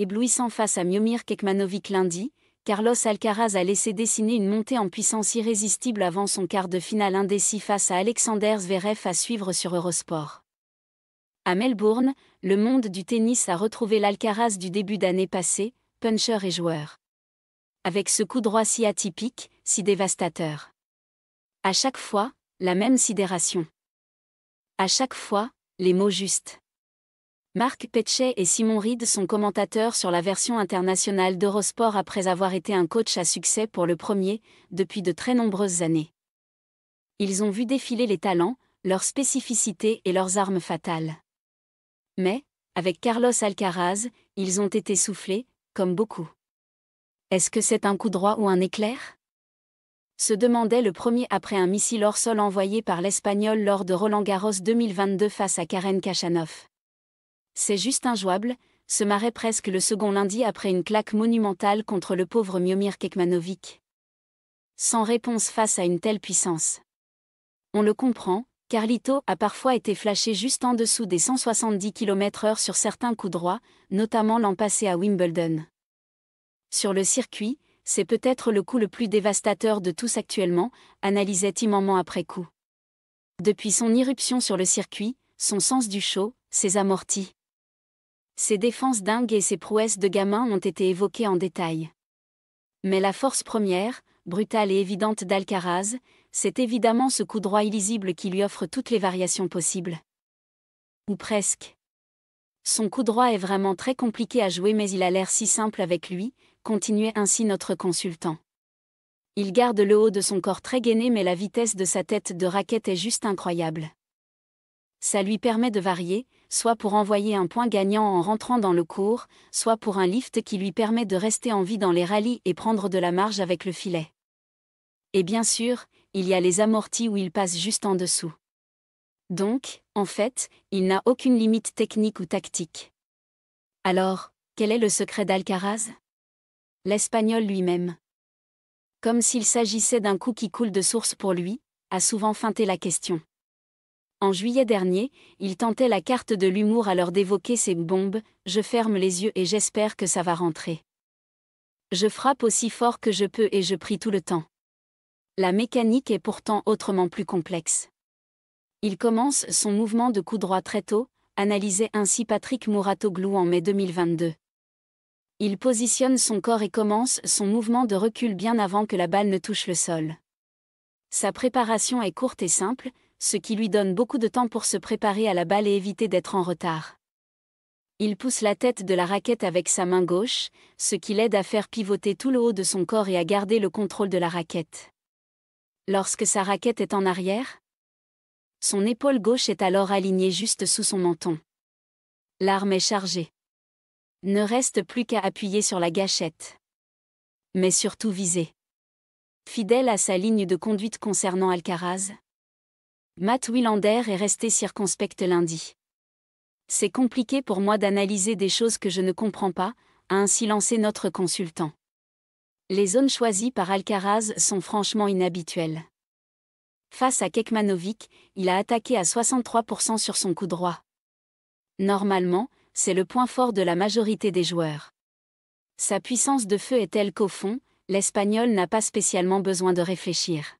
éblouissant face à Miomir Kekmanovic lundi, Carlos Alcaraz a laissé dessiner une montée en puissance irrésistible avant son quart de finale indécis face à Alexander Zverev à suivre sur Eurosport. À Melbourne, le monde du tennis a retrouvé l'Alcaraz du début d'année passée, puncher et joueur. Avec ce coup droit si atypique, si dévastateur. À chaque fois, la même sidération. À chaque fois, les mots justes. Marc Petchet et Simon Reed sont commentateurs sur la version internationale d'Eurosport après avoir été un coach à succès pour le premier, depuis de très nombreuses années. Ils ont vu défiler les talents, leurs spécificités et leurs armes fatales. Mais, avec Carlos Alcaraz, ils ont été soufflés, comme beaucoup. Est-ce que c'est un coup droit ou un éclair se demandait le premier après un missile hors sol envoyé par l'Espagnol lors de Roland Garros 2022 face à Karen Kachanov. C'est juste injouable, se marrait presque le second lundi après une claque monumentale contre le pauvre Miomir Kekmanovic. Sans réponse face à une telle puissance. On le comprend, Carlito a parfois été flashé juste en dessous des 170 km/h sur certains coups droits, notamment l'an passé à Wimbledon. Sur le circuit, c'est peut-être le coup le plus dévastateur de tous actuellement, analysait moment après coup. Depuis son irruption sur le circuit, son sens du chaud ses amortis. Ses défenses dingues et ses prouesses de gamin ont été évoquées en détail. Mais la force première, brutale et évidente d'Alcaraz, c'est évidemment ce coup droit illisible qui lui offre toutes les variations possibles. Ou presque. Son coup droit est vraiment très compliqué à jouer mais il a l'air si simple avec lui, continuait ainsi notre consultant. Il garde le haut de son corps très gainé mais la vitesse de sa tête de raquette est juste incroyable. Ça lui permet de varier, soit pour envoyer un point gagnant en rentrant dans le cours, soit pour un lift qui lui permet de rester en vie dans les rallyes et prendre de la marge avec le filet. Et bien sûr, il y a les amortis où il passe juste en dessous. Donc, en fait, il n'a aucune limite technique ou tactique. Alors, quel est le secret d'Alcaraz L'Espagnol lui-même. Comme s'il s'agissait d'un coup qui coule de source pour lui, a souvent feinté la question. En juillet dernier, il tentait la carte de l'humour à d'évoquer ses bombes, je ferme les yeux et j'espère que ça va rentrer. Je frappe aussi fort que je peux et je prie tout le temps. La mécanique est pourtant autrement plus complexe. Il commence son mouvement de coup droit très tôt, analysait ainsi Patrick Mouratoglou en mai 2022. Il positionne son corps et commence son mouvement de recul bien avant que la balle ne touche le sol. Sa préparation est courte et simple, ce qui lui donne beaucoup de temps pour se préparer à la balle et éviter d'être en retard. Il pousse la tête de la raquette avec sa main gauche, ce qui l'aide à faire pivoter tout le haut de son corps et à garder le contrôle de la raquette. Lorsque sa raquette est en arrière, son épaule gauche est alors alignée juste sous son menton. L'arme est chargée. Ne reste plus qu'à appuyer sur la gâchette. Mais surtout viser. Fidèle à sa ligne de conduite concernant Alcaraz, Matt Willander est resté circonspect lundi. C'est compliqué pour moi d'analyser des choses que je ne comprends pas, a ainsi lancé notre consultant. Les zones choisies par Alcaraz sont franchement inhabituelles. Face à Kekmanovic, il a attaqué à 63% sur son coup droit. Normalement, c'est le point fort de la majorité des joueurs. Sa puissance de feu est telle qu'au fond, l'Espagnol n'a pas spécialement besoin de réfléchir.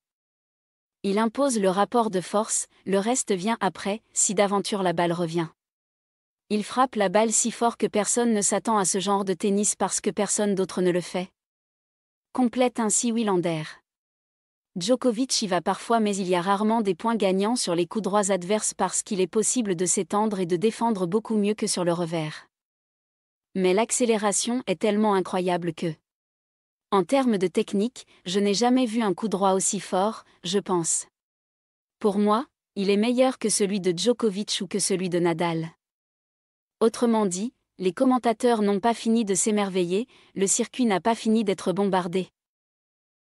Il impose le rapport de force, le reste vient après, si d'aventure la balle revient. Il frappe la balle si fort que personne ne s'attend à ce genre de tennis parce que personne d'autre ne le fait. Complète ainsi Willander. Djokovic y va parfois mais il y a rarement des points gagnants sur les coups droits adverses parce qu'il est possible de s'étendre et de défendre beaucoup mieux que sur le revers. Mais l'accélération est tellement incroyable que en termes de technique, je n'ai jamais vu un coup droit aussi fort, je pense. Pour moi, il est meilleur que celui de Djokovic ou que celui de Nadal. Autrement dit, les commentateurs n'ont pas fini de s'émerveiller, le circuit n'a pas fini d'être bombardé.